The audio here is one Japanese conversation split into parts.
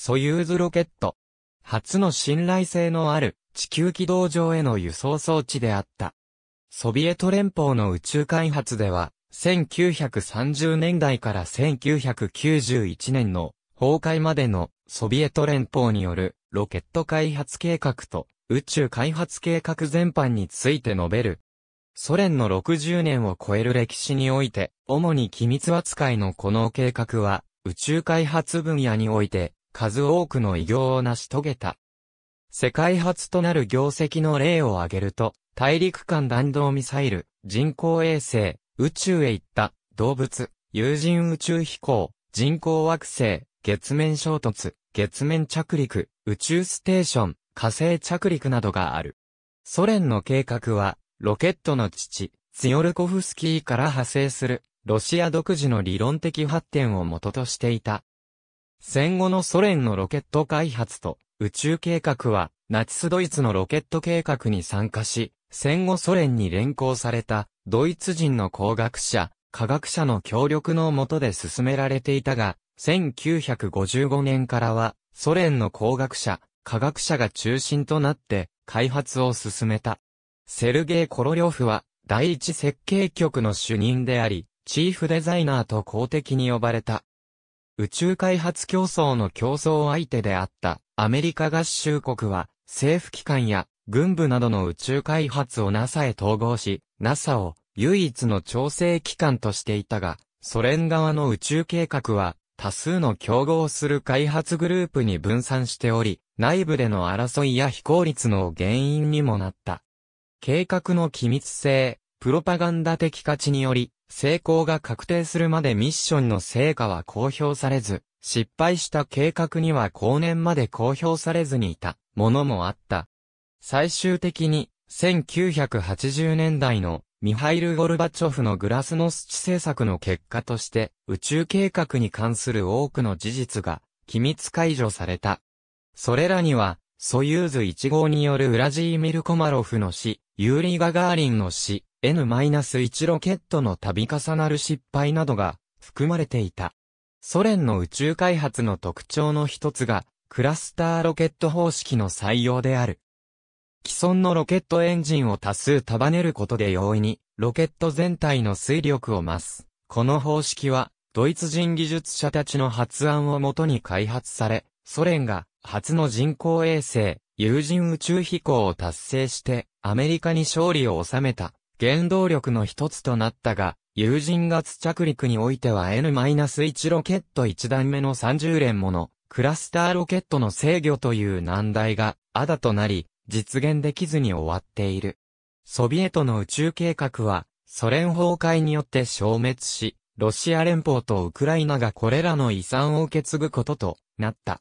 ソユーズロケット。初の信頼性のある地球軌道上への輸送装置であった。ソビエト連邦の宇宙開発では、1930年代から1991年の崩壊までのソビエト連邦によるロケット開発計画と宇宙開発計画全般について述べる。ソ連の60年を超える歴史において、主に機密扱いのこの計画は、宇宙開発分野において、数多くの偉業を成し遂げた。世界初となる業績の例を挙げると、大陸間弾道ミサイル、人工衛星、宇宙へ行った、動物、有人宇宙飛行、人工惑星、月面衝突、月面着陸、宇宙ステーション、火星着陸などがある。ソ連の計画は、ロケットの父、ツヨルコフスキーから派生する、ロシア独自の理論的発展を元としていた。戦後のソ連のロケット開発と宇宙計画は、ナチスドイツのロケット計画に参加し、戦後ソ連に連行されたドイツ人の工学者、科学者の協力のもとで進められていたが、1955年からはソ連の工学者、科学者が中心となって開発を進めた。セルゲイ・コロリョフは第一設計局の主任であり、チーフデザイナーと公的に呼ばれた。宇宙開発競争の競争相手であったアメリカ合衆国は政府機関や軍部などの宇宙開発を NASA へ統合し、NASA を唯一の調整機関としていたが、ソ連側の宇宙計画は多数の競合する開発グループに分散しており、内部での争いや非効率の原因にもなった。計画の機密性、プロパガンダ的価値により、成功が確定するまでミッションの成果は公表されず、失敗した計画には後年まで公表されずにいたものもあった。最終的に、1980年代のミハイル・ゴルバチョフのグラスノスチ政策の結果として、宇宙計画に関する多くの事実が、機密解除された。それらには、ソユーズ1号によるウラジーミル・コマロフの死、ユーリガガーリンの死、N-1 ロケットの度重なる失敗などが含まれていた。ソ連の宇宙開発の特徴の一つが、クラスターロケット方式の採用である。既存のロケットエンジンを多数束ねることで容易に、ロケット全体の推力を増す。この方式は、ドイツ人技術者たちの発案をもとに開発され、ソ連が初の人工衛星、有人宇宙飛行を達成して、アメリカに勝利を収めた。原動力の一つとなったが、有人月着陸においては N-1 ロケット一段目の30連ものクラスターロケットの制御という難題が、あだとなり、実現できずに終わっている。ソビエトの宇宙計画は、ソ連崩壊によって消滅し、ロシア連邦とウクライナがこれらの遺産を受け継ぐこととなった。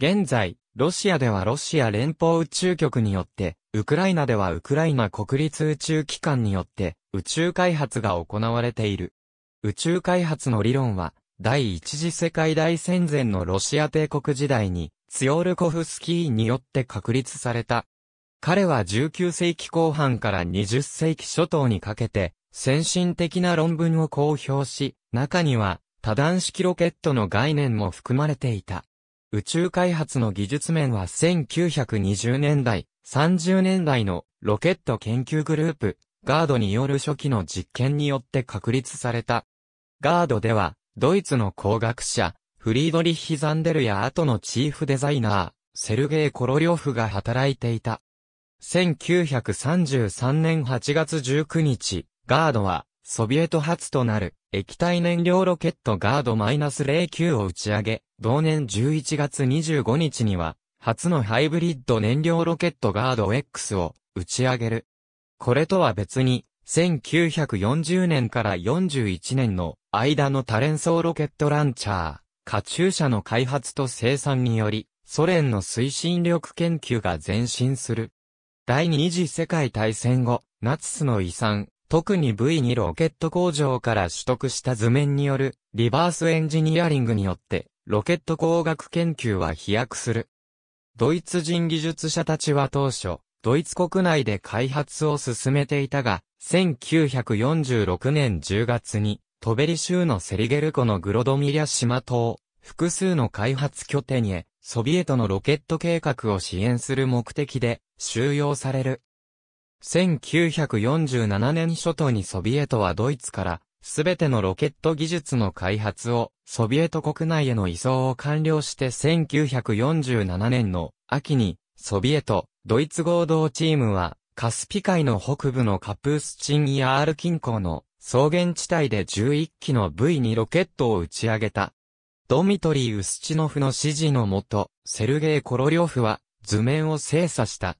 現在、ロシアではロシア連邦宇宙局によって、ウクライナではウクライナ国立宇宙機関によって、宇宙開発が行われている。宇宙開発の理論は、第一次世界大戦前のロシア帝国時代に、ツヨルコフスキーによって確立された。彼は19世紀後半から20世紀初頭にかけて、先進的な論文を公表し、中には、多段式ロケットの概念も含まれていた。宇宙開発の技術面は1920年代、30年代のロケット研究グループ、ガードによる初期の実験によって確立された。ガードでは、ドイツの工学者、フリードリッヒ・ザンデルや後のチーフデザイナー、セルゲイ・コロリョフが働いていた。1933年8月19日、ガードは、ソビエト初となる液体燃料ロケットガード -09 を打ち上げ、同年11月25日には、初のハイブリッド燃料ロケットガード X を打ち上げる。これとは別に、1940年から41年の間の多連装ロケットランチャー、カチューシャの開発と生産により、ソ連の推進力研究が前進する。第二次世界大戦後、ナチスの遺産、特に V2 ロケット工場から取得した図面によるリバースエンジニアリングによってロケット工学研究は飛躍する。ドイツ人技術者たちは当初、ドイツ国内で開発を進めていたが、1946年10月に、トベリ州のセリゲル湖のグロドミリア島島、複数の開発拠点へ、ソビエトのロケット計画を支援する目的で、収容される。1947年初頭にソビエトはドイツからすべてのロケット技術の開発をソビエト国内への移送を完了して1947年の秋にソビエト、ドイツ合同チームはカスピ海の北部のカプースチンイアール近郊の草原地帯で11機の V2 ロケットを打ち上げた。ドミトリー・ウスチノフの指示のもと、セルゲイ・コロリョフは図面を精査した。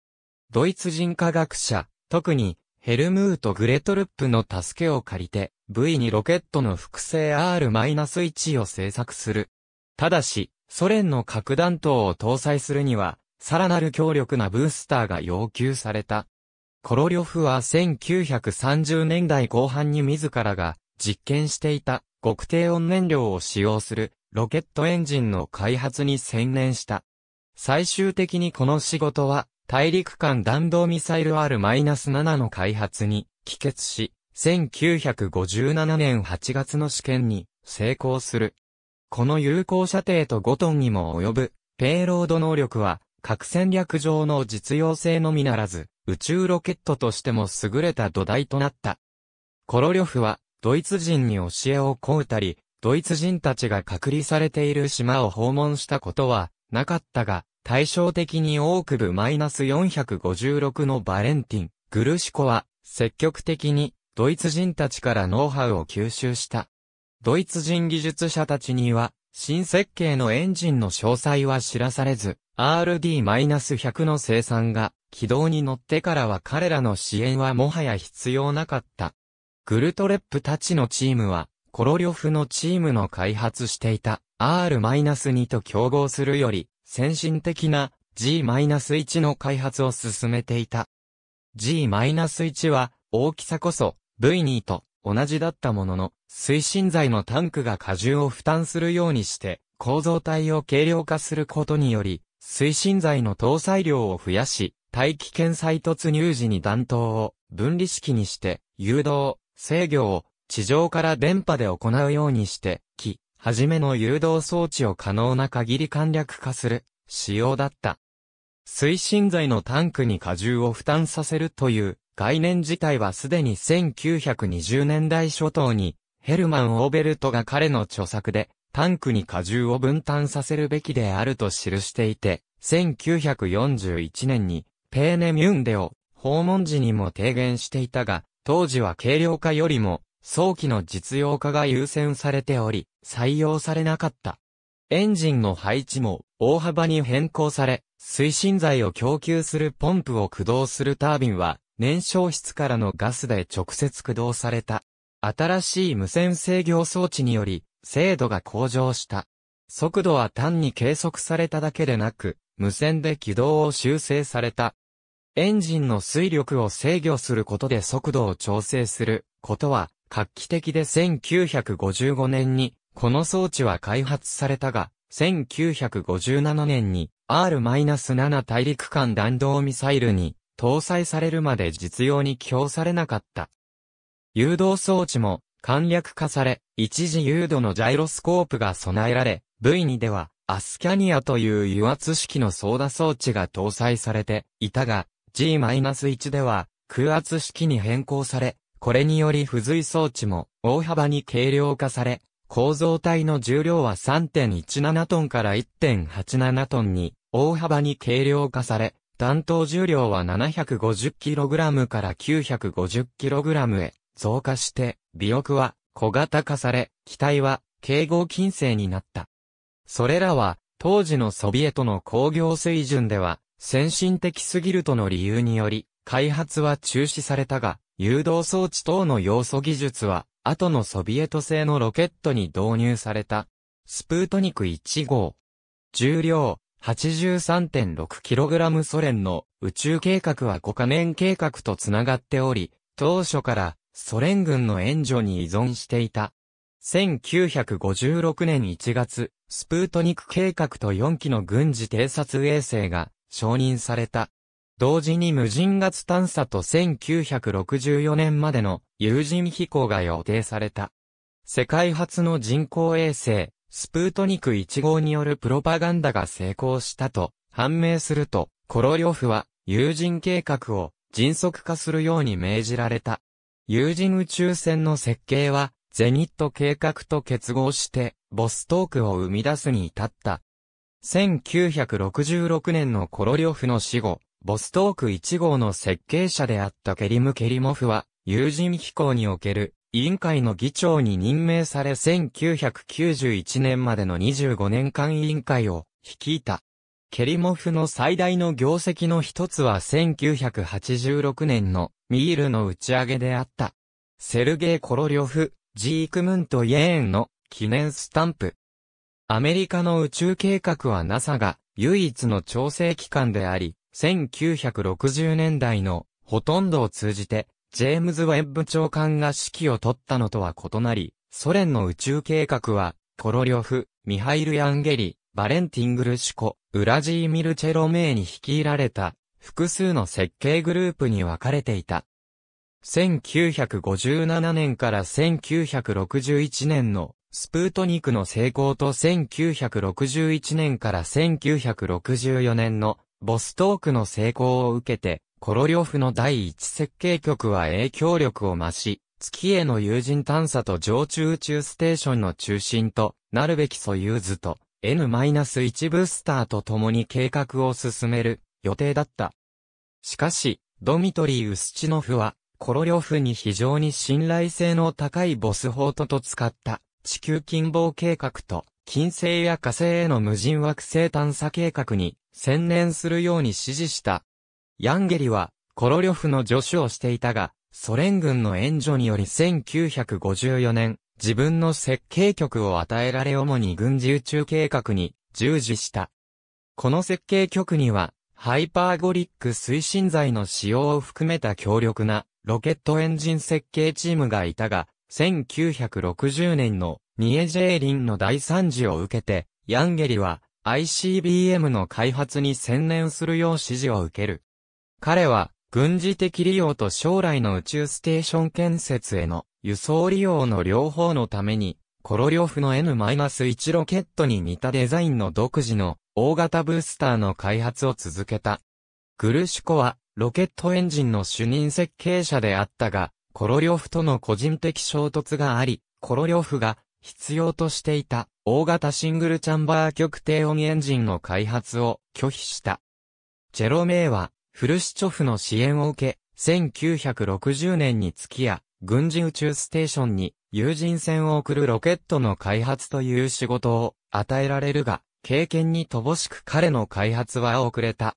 ドイツ人科学者、特にヘルムート・グレトルップの助けを借りて、V にロケットの複製 R-1 を製作する。ただし、ソ連の核弾頭を搭載するには、さらなる強力なブースターが要求された。コロリョフは1930年代後半に自らが実験していた極低温燃料を使用するロケットエンジンの開発に専念した。最終的にこの仕事は大陸間弾道ミサイル R-7 の開発に帰結し、1957年8月の試験に成功する。この有効射程と5トンにも及ぶペイロード能力は核戦略上の実用性のみならず宇宙ロケットとしても優れた土台となった。コロリョフはドイツ人に教えを請うたり、ドイツ人たちが隔離されている島を訪問したことはなかったが、対照的にオークス -456 のバレンティン、グルシコは、積極的に、ドイツ人たちからノウハウを吸収した。ドイツ人技術者たちには、新設計のエンジンの詳細は知らされず、RD-100 の生産が軌道に乗ってからは彼らの支援はもはや必要なかった。グルトレップたちのチームは、コロリョフのチームの開発していた R-2 と競合するより、先進的な G-1 の開発を進めていた。G-1 は大きさこそ V2 と同じだったものの、推進剤のタンクが荷重を負担するようにして、構造体を軽量化することにより、推進剤の搭載量を増やし、大気圏再突入時に弾頭を分離式にして、誘導、制御を地上から電波で行うようにして、はじめの誘導装置を可能な限り簡略化する、仕様だった。推進剤のタンクに荷重を負担させるという概念自体はすでに1920年代初頭にヘルマン・オーベルトが彼の著作でタンクに荷重を分担させるべきであると記していて1941年にペーネ・ミュンデを訪問時にも提言していたが当時は軽量化よりも早期の実用化が優先されており、採用されなかった。エンジンの配置も大幅に変更され、推進剤を供給するポンプを駆動するタービンは、燃焼室からのガスで直接駆動された。新しい無線制御装置により、精度が向上した。速度は単に計測されただけでなく、無線で軌道を修正された。エンジンの水力を制御することで速度を調整することは、画期的で1955年に、この装置は開発されたが、1957年に R-7 大陸間弾道ミサイルに搭載されるまで実用に寄用されなかった。誘導装置も簡略化され、一時誘導のジャイロスコープが備えられ、V2 ではアスキャニアという油圧式の操舵装置が搭載されていたが、G-1 では空圧式に変更され、これにより付随装置も大幅に軽量化され、構造体の重量は3.17トンから1.87トンに大幅に軽量化され、担当重量は 750kg から 950kg へ増加して、尾翼は小型化され、機体は軽合金製になった。それらは、当時のソビエトの工業水準では、先進的すぎるとの理由により、開発は中止されたが、誘導装置等の要素技術は、後のソビエト製のロケットに導入された。スプートニク1号。重量 83.6kg ソ連の宇宙計画は5カ年計画とつながっており、当初からソ連軍の援助に依存していた。1956年1月、スプートニク計画と4機の軍事偵察衛星が承認された。同時に無人月探査と1964年までの有人飛行が予定された。世界初の人工衛星、スプートニク1号によるプロパガンダが成功したと判明すると、コロリョフは有人計画を迅速化するように命じられた。有人宇宙船の設計は、ゼニット計画と結合して、ボストークを生み出すに至った。1966年のコロリョフの死後、ボストーク1号の設計者であったケリム・ケリモフは、友人飛行における委員会の議長に任命され1991年までの25年間委員会を率いた。ケリモフの最大の業績の一つは1986年のミールの打ち上げであった。セルゲイ・コロリョフ、ジークムント・イェーンの記念スタンプ。アメリカの宇宙計画は NASA が唯一の調整機関であり、1960年代のほとんどを通じて、ジェームズ・ウェッブ長官が指揮を取ったのとは異なり、ソ連の宇宙計画は、コロリョフ、ミハイル・ヤンゲリ、バレンティングルシコ、ウラジーミル・チェロメーに率いられた、複数の設計グループに分かれていた。1957年から1961年のスプートニクの成功と1961年から1964年のボストークの成功を受けて、コロリョフの第一設計局は影響力を増し、月への有人探査と常駐宇宙ステーションの中心となるべきソユーズと N-1 ブースターと共に計画を進める予定だった。しかし、ドミトリー・ウスチノフは、コロリョフに非常に信頼性の高いボスホートと使った地球近傍計画と金星や火星への無人惑星探査計画に専念するように指示した。ヤンゲリは、コロリョフの助手をしていたが、ソ連軍の援助により1954年、自分の設計局を与えられ主に軍事宇宙計画に従事した。この設計局には、ハイパーゴリック推進剤の使用を含めた強力なロケットエンジン設計チームがいたが、1960年のニエジェーリンの大惨事を受けて、ヤンゲリは ICBM の開発に専念するよう指示を受ける。彼は、軍事的利用と将来の宇宙ステーション建設への輸送利用の両方のために、コロリョフの N-1 ロケットに似たデザインの独自の大型ブースターの開発を続けた。グルシコはロケットエンジンの主任設計者であったが、コロリョフとの個人的衝突があり、コロリョフが必要としていた大型シングルチャンバー極低音エンジンの開発を拒否した。ジェロメイはフルシチョフの支援を受け、1960年に月や軍事宇宙ステーションに有人船を送るロケットの開発という仕事を与えられるが、経験に乏しく彼の開発は遅れた。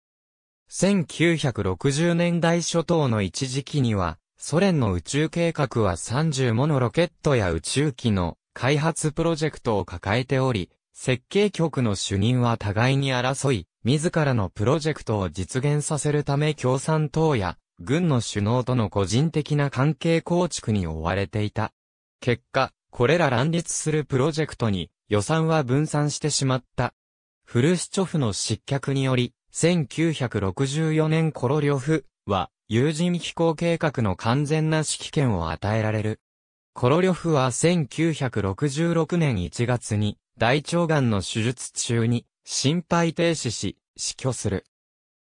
1960年代初頭の一時期には、ソ連の宇宙計画は30ものロケットや宇宙機の開発プロジェクトを抱えており、設計局の主任は互いに争い、自らのプロジェクトを実現させるため共産党や軍の首脳との個人的な関係構築に追われていた。結果、これら乱立するプロジェクトに予算は分散してしまった。フルシチョフの失脚により、1964年コロリョフは有人飛行計画の完全な指揮権を与えられる。コロリョフは1966年1月に大腸がんの手術中に心肺停止し死去する。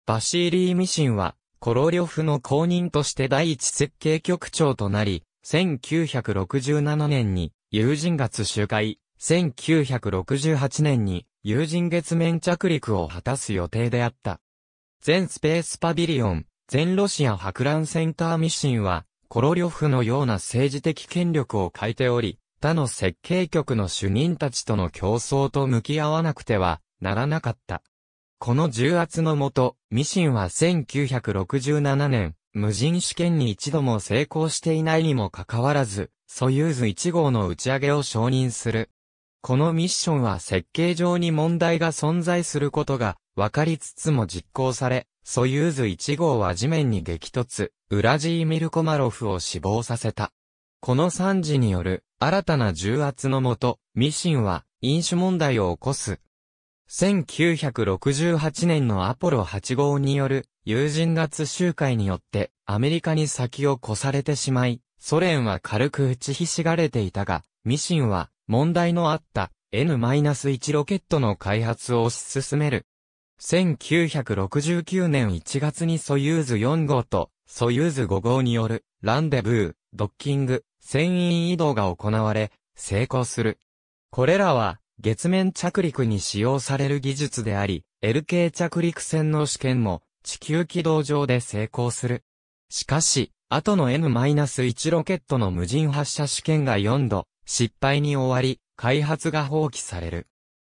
バシーリー・ミシンはコロリョフの公認として第一設計局長となり、1967年に友人月周回、1968年に友人月面着陸を果たす予定であった。全スペースパビリオン、全ロシア博覧センターミシンは、コロリョフのような政治的権力を欠いており、他の設計局の主任たちとの競争と向き合わなくてはならなかった。この重圧のもと、ミシンは1967年、無人試験に一度も成功していないにもかかわらず、ソユーズ1号の打ち上げを承認するこのミッションは設計上に問題が存在することが分かりつつも実行され、ソユーズ1号は地面に激突、ウラジーミルコマロフを死亡させた。この惨事による新たな重圧のもと、ミシンは飲酒問題を起こす。1968年のアポロ8号による友人脱集会によってアメリカに先を越されてしまい、ソ連は軽く打ちひしがれていたが、ミシンは問題のあった N-1 ロケットの開発を推し進める。1969年1月にソユーズ4号とソユーズ5号によるランデブー、ドッキング、船員移動が行われ、成功する。これらは月面着陸に使用される技術であり、LK 着陸船の試験も地球軌道上で成功する。しかし、後の N-1 ロケットの無人発射試験が4度、失敗に終わり、開発が放棄される。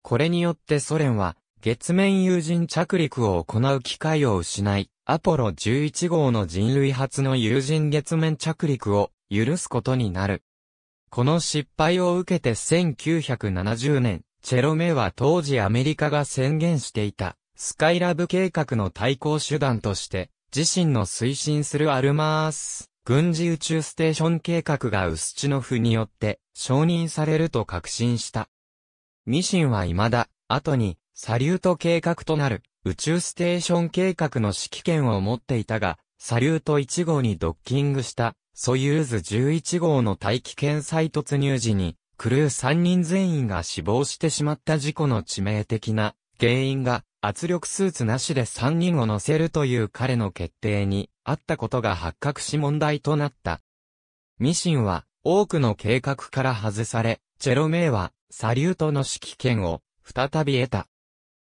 これによってソ連は、月面有人着陸を行う機会を失い、アポロ11号の人類初の有人月面着陸を許すことになる。この失敗を受けて1970年、チェロメは当時アメリカが宣言していた、スカイラブ計画の対抗手段として、自身の推進するアルマース軍事宇宙ステーション計画がウスチノフによって承認されると確信した。ミシンは未だ、後に、サリュート計画となる宇宙ステーション計画の指揮権を持っていたが、サリュート1号にドッキングしたソユーズ11号の大気圏再突入時に、クルー3人全員が死亡してしまった事故の致命的な原因が圧力スーツなしで3人を乗せるという彼の決定にあったことが発覚し問題となった。ミシンは多くの計画から外され、チェロメイはサリュートの指揮権を再び得た。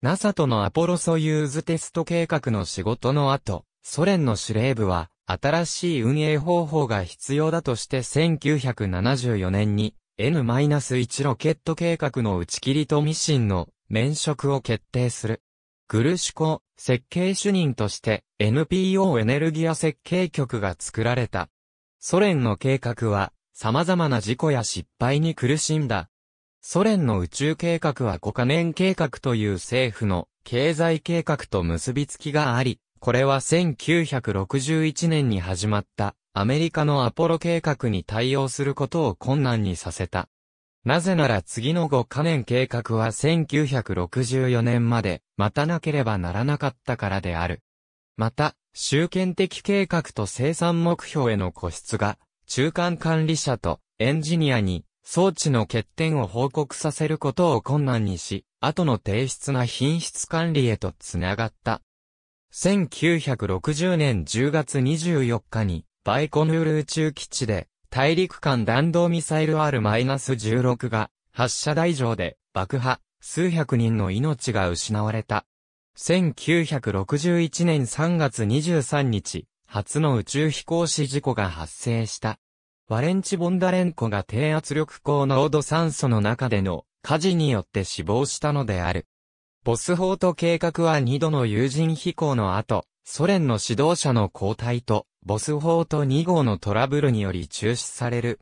NASA とのアポロソユーズテスト計画の仕事の後、ソ連の司令部は新しい運営方法が必要だとして1974年に N-1 ロケット計画の打ち切りとミシンの免職を決定する。グルシコ設計主任として NPO エネルギア設計局が作られた。ソ連の計画は様々な事故や失敗に苦しんだ。ソ連の宇宙計画は5カ年計画という政府の経済計画と結びつきがあり、これは1961年に始まったアメリカのアポロ計画に対応することを困難にさせた。なぜなら次の5カ年計画は1964年まで待たなければならなかったからである。また、集権的計画と生産目標への固執が、中間管理者とエンジニアに装置の欠点を報告させることを困難にし、後の低質な品質管理へとつながった。1960年10月24日に、バイコヌール宇宙基地で大陸間弾道ミサイル R-16 が発射台上で爆破、数百人の命が失われた。1961年3月23日、初の宇宙飛行士事故が発生した。ワレンチ・ボンダレンコが低圧力高濃度酸素の中での火事によって死亡したのである。ボス法とート計画は2度の有人飛行の後、ソ連の指導者の交代と、ボス法と2号のトラブルにより中止される。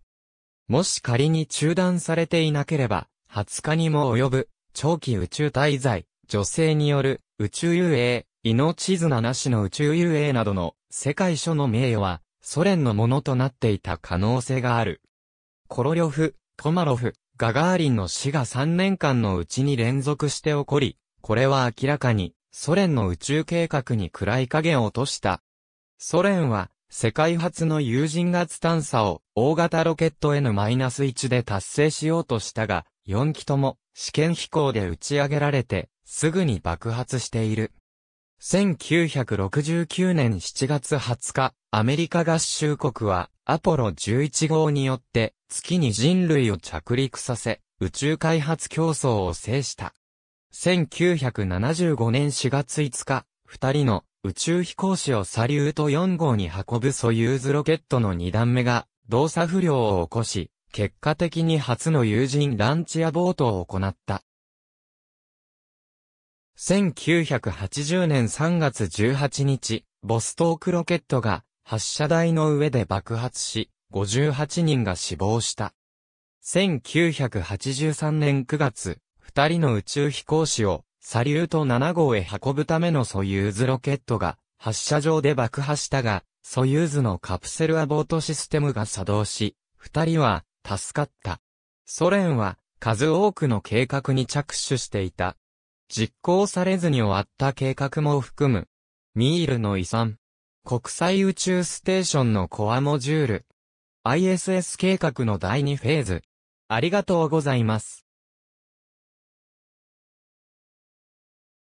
もし仮に中断されていなければ、20日にも及ぶ、長期宇宙滞在、女性による、宇宙遊泳、命綱なしの宇宙遊泳などの、世界初の名誉は、ソ連のものとなっていた可能性がある。コロリョフ、トマロフ、ガガーリンの死が3年間のうちに連続して起こり、これは明らかにソ連の宇宙計画に暗い影を落とした。ソ連は、世界初の有人月探査を大型ロケット N-1 で達成しようとしたが、4機とも試験飛行で打ち上げられて、すぐに爆発している。1969年7月20日、アメリカ合衆国はアポロ11号によって月に人類を着陸させ、宇宙開発競争を制した。1975年4月5日、二人の宇宙飛行士をサリュート4号に運ぶソユーズロケットの2段目が動作不良を起こし、結果的に初の友人ランチアボートを行った。1980年3月18日、ボストークロケットが発射台の上で爆発し、58人が死亡した。1983年9月、二人の宇宙飛行士をサリュート7号へ運ぶためのソユーズロケットが発射場で爆破したが、ソユーズのカプセルアボートシステムが作動し、二人は助かった。ソ連は数多くの計画に着手していた。実行されずに終わった計画も含む、ミールの遺産、国際宇宙ステーションのコアモジュール、ISS 計画の第2フェーズ。ありがとうございます。